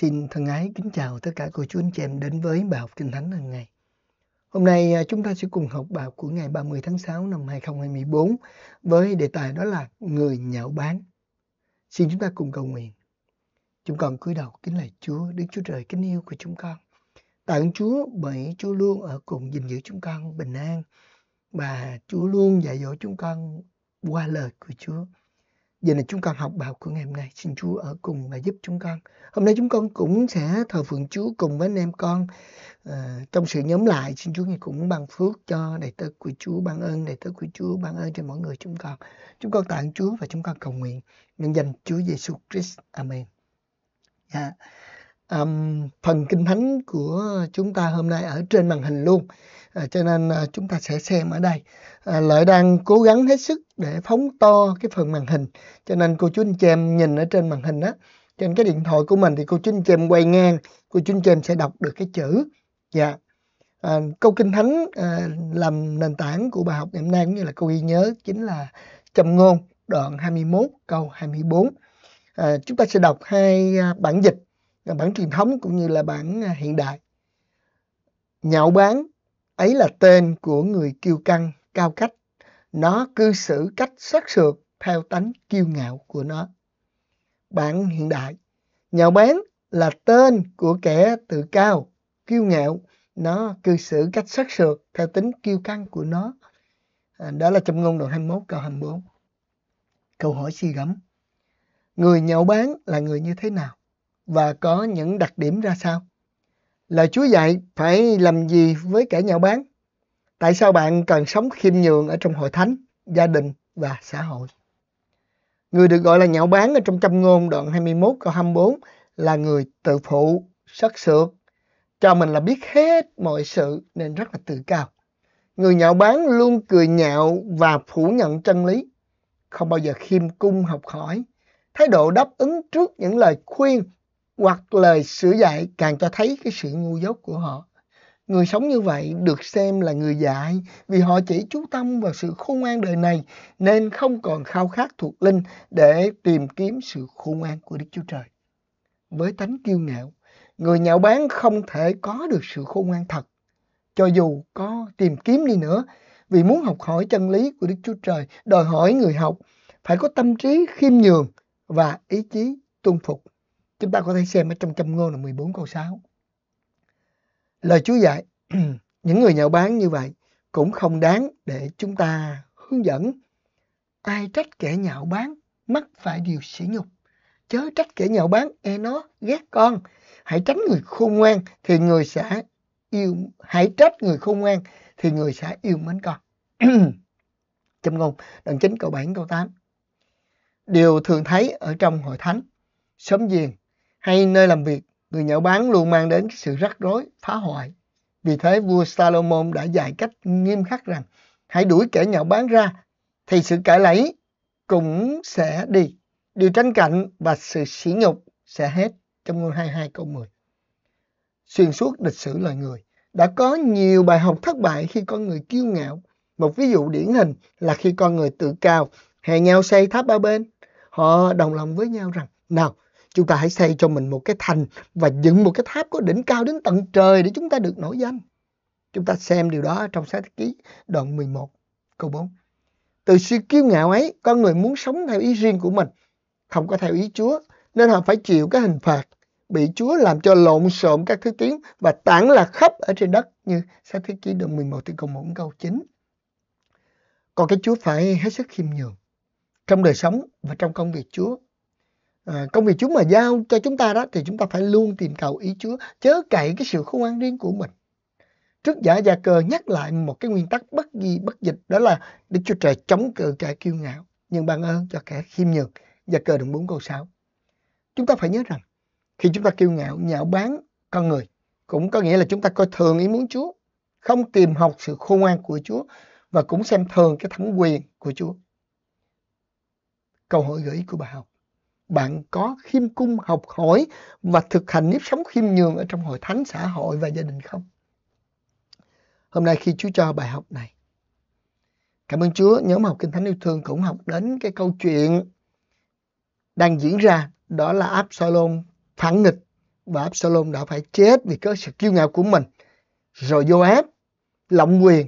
Xin thân ái kính chào tất cả cô chú anh chị em đến với bài học Kinh Thánh hàng ngày. Hôm nay à, chúng ta sẽ cùng học bài học của ngày 30 tháng 6 năm 2024 với đề tài đó là Người nhạo bán. Xin chúng ta cùng cầu nguyện. Chúng con cúi đầu kính lạy Chúa, Đức Chúa Trời kính yêu của chúng con. Tạ ơn Chúa bởi Chúa luôn ở cùng gìn giữ chúng con bình an và Chúa luôn dạy dỗ chúng con qua lời của Chúa. Vậy là chúng con học bài của ngày hôm nay. Xin Chúa ở cùng và giúp chúng con. Hôm nay chúng con cũng sẽ thờ phượng Chúa cùng với anh em con. À, trong sự nhóm lại, xin Chúa cũng ban phước cho đầy tớ của Chúa, ban ơn đầy tớ của Chúa, ban ơn cho mọi người chúng con. Chúng con tạ ơn Chúa và chúng con cầu nguyện nhân danh Chúa Giêsu Christ. Amen. Yeah. Dạ um, phần kinh thánh của chúng ta hôm nay ở trên màn hình luôn à, cho nên à, chúng ta sẽ xem ở đây à, lợi đang cố gắng hết sức để phóng to cái phần màn hình cho nên cô chú anh chị em nhìn ở trên màn hình á trên cái điện thoại của mình thì cô chú anh chị em quay ngang cô chú anh chị em sẽ đọc được cái chữ dạ à, câu kinh thánh à, làm nền tảng của bài học ngày hôm nay cũng như là câu ghi nhớ chính là châm ngôn đoạn 21 câu 24 à, chúng ta sẽ đọc hai à, bản dịch bản truyền thống cũng như là bản à, hiện đại. Nhạo bán ấy là tên của người kiêu căng, cao cách. Nó cư xử cách sắc sược theo tánh kiêu ngạo của nó. Bản hiện đại, nhạo bán là tên của kẻ tự cao, kiêu ngạo. Nó cư xử cách sắc sược theo tính kiêu căng của nó. À, đó là trong ngôn đoạn 21 câu 24. Câu hỏi suy gẫm. Người nhạo bán là người như thế nào? và có những đặc điểm ra sao? Lời Chúa dạy phải làm gì với kẻ nhạo báng? Tại sao bạn cần sống khiêm nhường ở trong hội thánh, gia đình và xã hội? Người được gọi là nhạo báng ở trong châm ngôn đoạn 21 câu 24 là người tự phụ, sắc sược, cho mình là biết hết mọi sự nên rất là tự cao. Người nhạo báng luôn cười nhạo và phủ nhận chân lý, không bao giờ khiêm cung học hỏi. Thái độ đáp ứng trước những lời khuyên hoặc lời sửa dạy càng cho thấy cái sự ngu dốt của họ. Người sống như vậy được xem là người dạy vì họ chỉ chú tâm vào sự khôn ngoan đời này nên không còn khao khát thuộc linh để tìm kiếm sự khôn ngoan của Đức Chúa Trời. Với tánh kiêu ngạo, người nhạo báng không thể có được sự khôn ngoan thật. Cho dù có tìm kiếm đi nữa, vì muốn học hỏi chân lý của Đức Chúa Trời, đòi hỏi người học phải có tâm trí khiêm nhường và ý chí tuân phục Chúng ta có thể xem ở trong châm ngôn là 14 câu 6. Lời Chúa dạy, những người nhạo báng như vậy cũng không đáng để chúng ta hướng dẫn. Ai trách kẻ nhạo báng, mắc phải điều sỉ nhục. Chớ trách kẻ nhạo báng, e nó, ghét con. Hãy tránh người khôn ngoan thì người sẽ yêu, hãy trách người khôn ngoan thì người sẽ yêu mến con. Châm ngôn, đoạn 9 câu 7 câu 8. Điều thường thấy ở trong hội thánh, sớm giềng hay nơi làm việc, người nhạo báng luôn mang đến sự rắc rối, phá hoại. Vì thế vua Salomon đã dạy cách nghiêm khắc rằng hãy đuổi kẻ nhạo báng ra thì sự cãi lẫy cũng sẽ đi. Điều tranh cạnh và sự sỉ nhục sẽ hết trong ngôn 22 câu 10. Xuyên suốt lịch sử loài người đã có nhiều bài học thất bại khi con người kiêu ngạo. Một ví dụ điển hình là khi con người tự cao, hè nhau xây tháp ba bên. Họ đồng lòng với nhau rằng, nào Chúng ta hãy xây cho mình một cái thành và dựng một cái tháp có đỉnh cao đến tận trời để chúng ta được nổi danh. Chúng ta xem điều đó trong sách ký đoạn 11 câu 4. Từ sự kiêu ngạo ấy, con người muốn sống theo ý riêng của mình, không có theo ý Chúa, nên họ phải chịu cái hình phạt bị Chúa làm cho lộn xộn các thứ tiếng và tản lạc khắp ở trên đất như sách thế kỷ đoạn 11 từ câu 1 câu 9. Còn cái Chúa phải hết sức khiêm nhường trong đời sống và trong công việc Chúa à, công việc Chúa mà giao cho chúng ta đó thì chúng ta phải luôn tìm cầu ý Chúa, chớ cậy cái sự khôn ngoan riêng của mình. Trước giả già cờ nhắc lại một cái nguyên tắc bất di bất dịch đó là Đức Chúa Trời chống cự kẻ kiêu ngạo, nhưng ban ơn cho kẻ khiêm nhường. già cờ đoạn 4 câu 6. Chúng ta phải nhớ rằng khi chúng ta kiêu ngạo, nhạo báng con người cũng có nghĩa là chúng ta coi thường ý muốn Chúa, không tìm học sự khôn ngoan của Chúa và cũng xem thường cái thẩm quyền của Chúa. Câu hỏi gợi ý của bà Học bạn có khiêm cung học hỏi và thực hành nếp sống khiêm nhường ở trong hội thánh xã hội và gia đình không? Hôm nay khi Chúa cho bài học này, cảm ơn Chúa nhóm học Kinh Thánh yêu thương cũng học đến cái câu chuyện đang diễn ra đó là Absalom phản nghịch và Absalom đã phải chết vì có sự kiêu ngạo của mình. Rồi Joab lộng quyền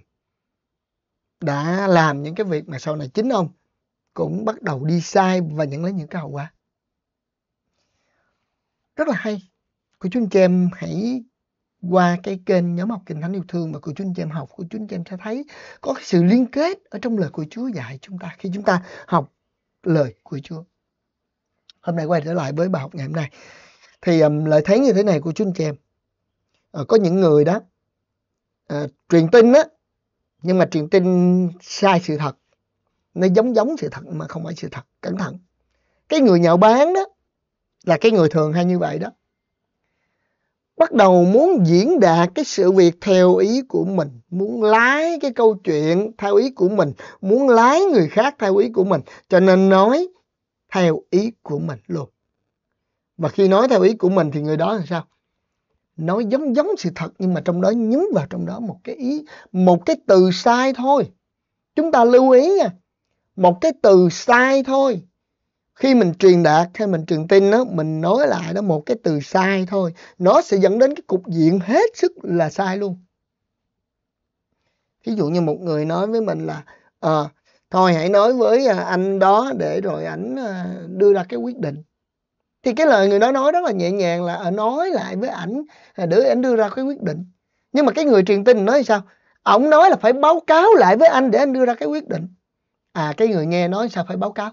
đã làm những cái việc mà sau này chính ông cũng bắt đầu đi sai và nhận lấy những cái hậu quả rất là hay cô chú anh chị em hãy qua cái kênh nhóm học kinh thánh yêu thương mà cô chú anh chị em học cô chú anh chị em sẽ thấy có cái sự liên kết ở trong lời của Chúa dạy chúng ta khi chúng ta học lời của Chúa hôm nay quay trở lại với bài học ngày hôm nay thì um, lời thấy như thế này của chú anh chị em à, có những người đó à, truyền tin á nhưng mà truyền tin sai sự thật nó giống giống sự thật mà không phải sự thật cẩn thận cái người nhạo bán đó là cái người thường hay như vậy đó bắt đầu muốn diễn đạt cái sự việc theo ý của mình muốn lái cái câu chuyện theo ý của mình muốn lái người khác theo ý của mình cho nên nói theo ý của mình luôn Và khi nói theo ý của mình thì người đó làm sao nói giống giống sự thật nhưng mà trong đó nhúng vào trong đó một cái ý một cái từ sai thôi chúng ta lưu ý nha một cái từ sai thôi khi mình truyền đạt hay mình truyền tin đó mình nói lại đó một cái từ sai thôi nó sẽ dẫn đến cái cục diện hết sức là sai luôn ví dụ như một người nói với mình là à, thôi hãy nói với à, anh đó để rồi ảnh à, đưa ra cái quyết định thì cái lời người đó nói rất là nhẹ nhàng là ờ, nói lại với ảnh à, để ảnh đưa ra cái quyết định nhưng mà cái người truyền tin nói sao ổng nói là phải báo cáo lại với anh để anh đưa ra cái quyết định à cái người nghe nói sao phải báo cáo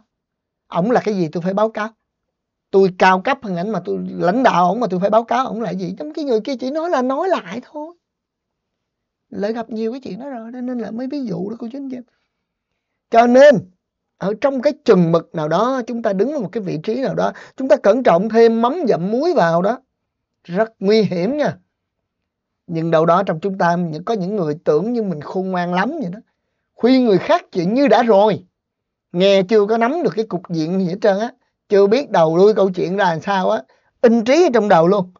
ổng là cái gì tôi phải báo cáo tôi cao cấp hơn ảnh mà tôi lãnh đạo ổng mà tôi phải báo cáo ổng là gì trong cái người kia chỉ nói là nói lại thôi lại gặp nhiều cái chuyện đó rồi nên là mấy ví dụ đó cô chú anh chị cho nên ở trong cái chừng mực nào đó chúng ta đứng ở một cái vị trí nào đó chúng ta cẩn trọng thêm mắm dặm muối vào đó rất nguy hiểm nha nhưng đâu đó trong chúng ta có những người tưởng như mình khôn ngoan lắm vậy đó khuyên người khác chuyện như đã rồi nghe chưa có nắm được cái cục diện gì hết trơn á chưa biết đầu đuôi câu chuyện là sao á in trí ở trong đầu luôn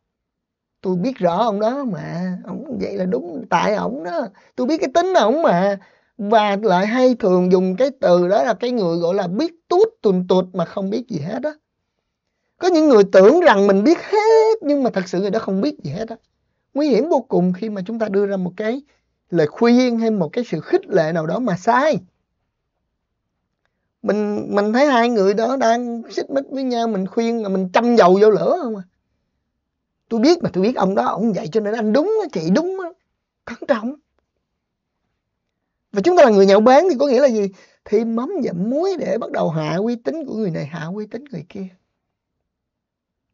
tôi biết rõ ông đó mà ông vậy là đúng tại ông đó tôi biết cái tính ông mà và lại hay thường dùng cái từ đó là cái người gọi là biết tút tuần tuột mà không biết gì hết đó có những người tưởng rằng mình biết hết nhưng mà thật sự người đó không biết gì hết đó nguy hiểm vô cùng khi mà chúng ta đưa ra một cái lời khuyên hay một cái sự khích lệ nào đó mà sai mình mình thấy hai người đó đang xích mích với nhau mình khuyên là mình châm dầu vô lửa không à tôi biết mà tôi biết ông đó ông vậy cho nên anh đúng chị đúng cẩn trọng và chúng ta là người nhậu báng thì có nghĩa là gì thêm mắm dặm muối để bắt đầu hạ uy tín của người này hạ uy tín người kia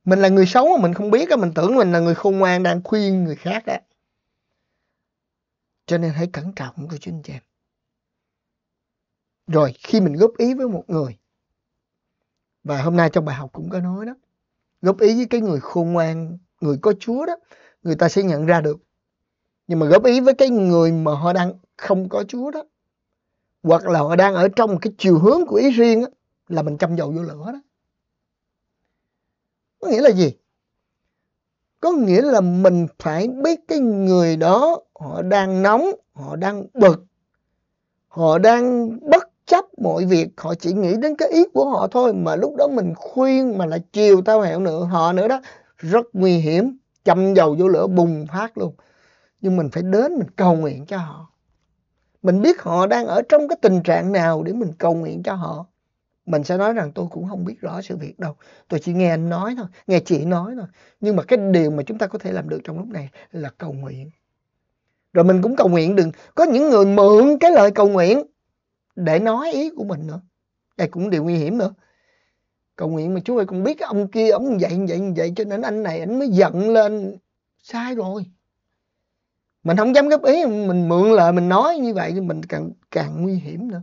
mình là người xấu mà mình không biết á mình tưởng mình là người khôn ngoan đang khuyên người khác á. cho nên hãy cẩn trọng của chính em rồi khi mình góp ý với một người và hôm nay trong bài học cũng có nói đó góp ý với cái người khôn ngoan người có chúa đó người ta sẽ nhận ra được nhưng mà góp ý với cái người mà họ đang không có chúa đó hoặc là họ đang ở trong cái chiều hướng của ý riêng đó, là mình châm dầu vô lửa đó có nghĩa là gì có nghĩa là mình phải biết cái người đó họ đang nóng họ đang bực họ đang bất chấp mọi việc họ chỉ nghĩ đến cái ý của họ thôi mà lúc đó mình khuyên mà lại chiều tao hẹo nữa họ nữa đó rất nguy hiểm châm dầu vô lửa bùng phát luôn nhưng mình phải đến mình cầu nguyện cho họ mình biết họ đang ở trong cái tình trạng nào để mình cầu nguyện cho họ mình sẽ nói rằng tôi cũng không biết rõ sự việc đâu tôi chỉ nghe anh nói thôi nghe chị nói thôi nhưng mà cái điều mà chúng ta có thể làm được trong lúc này là cầu nguyện rồi mình cũng cầu nguyện đừng có những người mượn cái lời cầu nguyện để nói ý của mình nữa đây cũng điều nguy hiểm nữa cầu nguyện mà Chúa ơi con biết ông kia ông vậy vậy vậy cho nên anh này anh mới giận lên sai rồi mình không dám góp ý mình mượn lời mình nói như vậy thì mình càng càng nguy hiểm nữa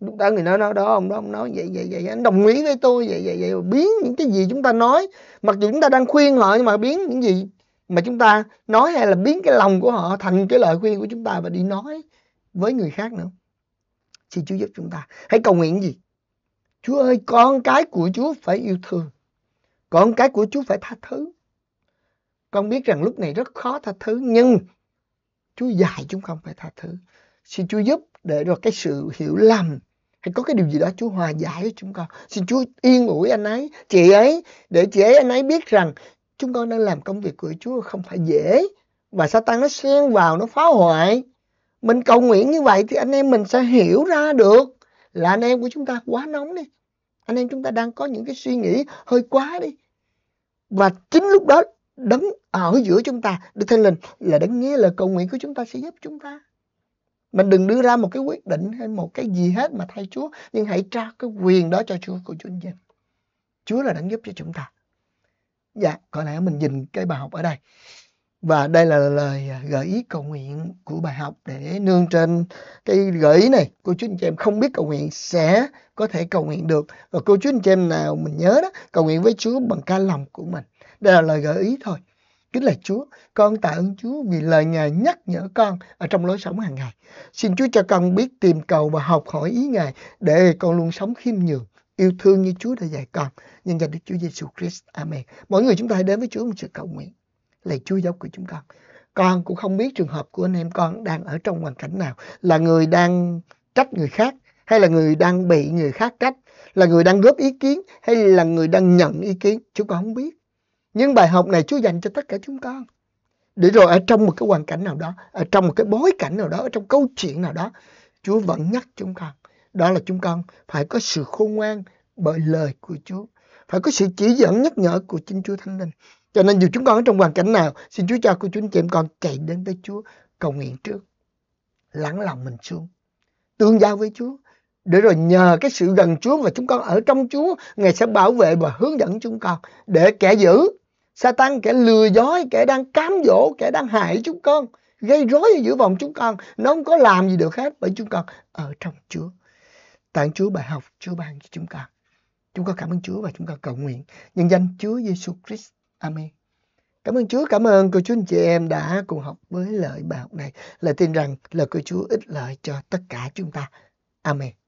lúc đó người nói đó đó ông đó ông nói vậy vậy vậy anh đồng ý với tôi vậy vậy vậy biến những cái gì chúng ta nói mặc dù chúng ta đang khuyên họ nhưng mà biến những gì mà chúng ta nói hay là biến cái lòng của họ thành cái lời khuyên của chúng ta và đi nói với người khác nữa Xin Chúa giúp chúng ta. Hãy cầu nguyện gì? Chúa ơi, con cái của Chúa phải yêu thương. Con cái của Chúa phải tha thứ. Con biết rằng lúc này rất khó tha thứ, nhưng Chúa dạy chúng con phải tha thứ. Xin Chúa giúp để rồi cái sự hiểu lầm hay có cái điều gì đó Chúa hòa giải với chúng con. Xin Chúa yên ủi anh ấy, chị ấy, để chị ấy anh ấy biết rằng chúng con đang làm công việc của Chúa không phải dễ. Và Satan nó xen vào, nó phá hoại mình cầu nguyện như vậy thì anh em mình sẽ hiểu ra được là anh em của chúng ta quá nóng đi anh em chúng ta đang có những cái suy nghĩ hơi quá đi và chính lúc đó đấng ở giữa chúng ta đức thánh linh là đấng nghe là cầu nguyện của chúng ta sẽ giúp chúng ta mình đừng đưa ra một cái quyết định hay một cái gì hết mà thay Chúa nhưng hãy trao cái quyền đó cho Chúa của chúng ta Chúa là đấng giúp cho chúng ta dạ có lẽ mình nhìn cái bài học ở đây và đây là lời à, gợi ý cầu nguyện của bài học để nương trên cái gợi ý này. Cô chú anh chị em không biết cầu nguyện sẽ có thể cầu nguyện được. Và cô chú anh chị em nào mình nhớ đó, cầu nguyện với Chúa bằng ca lòng của mình. Đây là lời gợi ý thôi. Kính lạy Chúa, con tạ ơn Chúa vì lời Ngài nhắc nhở con ở trong lối sống hàng ngày. Xin Chúa cho con biết tìm cầu và học hỏi ý Ngài để con luôn sống khiêm nhường, yêu thương như Chúa đã dạy con. Nhân danh Đức Chúa Giêsu Christ. Amen. Mỗi người chúng ta hãy đến với Chúa một sự cầu nguyện là Chúa giáo của chúng con. Con cũng không biết trường hợp của anh em con đang ở trong hoàn cảnh nào, là người đang trách người khác hay là người đang bị người khác trách, là người đang góp ý kiến hay là người đang nhận ý kiến, chúng con không biết. Nhưng bài học này Chúa dành cho tất cả chúng con. Để rồi ở trong một cái hoàn cảnh nào đó, ở trong một cái bối cảnh nào đó, ở trong câu chuyện nào đó, Chúa vẫn nhắc chúng con. Đó là chúng con phải có sự khôn ngoan bởi lời của Chúa. Phải có sự chỉ dẫn nhắc nhở của chính Chúa Thánh Linh. Cho nên dù chúng con ở trong hoàn cảnh nào, xin Chúa cha của chúng chị em con chạy đến với Chúa, cầu nguyện trước. Lắng lòng mình xuống, tương giao với Chúa. Để rồi nhờ cái sự gần Chúa và chúng con ở trong Chúa, Ngài sẽ bảo vệ và hướng dẫn chúng con để kẻ giữ, Satan kẻ lừa dối, kẻ đang cám dỗ, kẻ đang hại chúng con, gây rối giữa vòng chúng con, nó không có làm gì được hết bởi chúng con ở trong Chúa. Tạng Chúa bài học Chúa ban cho chúng con. Chúng con cảm ơn Chúa và chúng con cầu nguyện nhân danh Chúa Giêsu Christ Amen. Cảm ơn Chúa, cảm ơn cô chú anh chị em đã cùng học với lời bài học này. Lời tin rằng lời của Chúa ích lợi cho tất cả chúng ta. Amen.